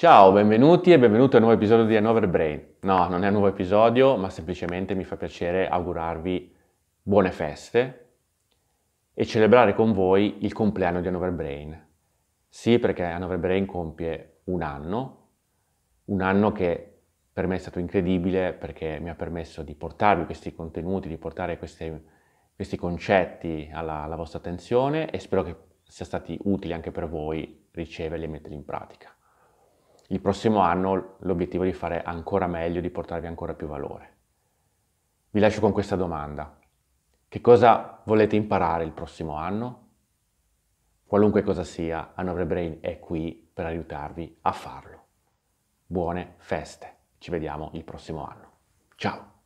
Ciao, benvenuti e benvenuti a un nuovo episodio di Hanover Brain. No, non è un nuovo episodio, ma semplicemente mi fa piacere augurarvi buone feste e celebrare con voi il compleanno di Hanover Brain. Sì, perché Hanover Brain compie un anno, un anno che per me è stato incredibile perché mi ha permesso di portarvi questi contenuti, di portare queste, questi concetti alla, alla vostra attenzione e spero che sia stati utili anche per voi riceverli e metterli in pratica il prossimo anno l'obiettivo è di fare ancora meglio, di portarvi ancora più valore. Vi lascio con questa domanda. Che cosa volete imparare il prossimo anno? Qualunque cosa sia, Hannover Brain è qui per aiutarvi a farlo. Buone feste, ci vediamo il prossimo anno. Ciao!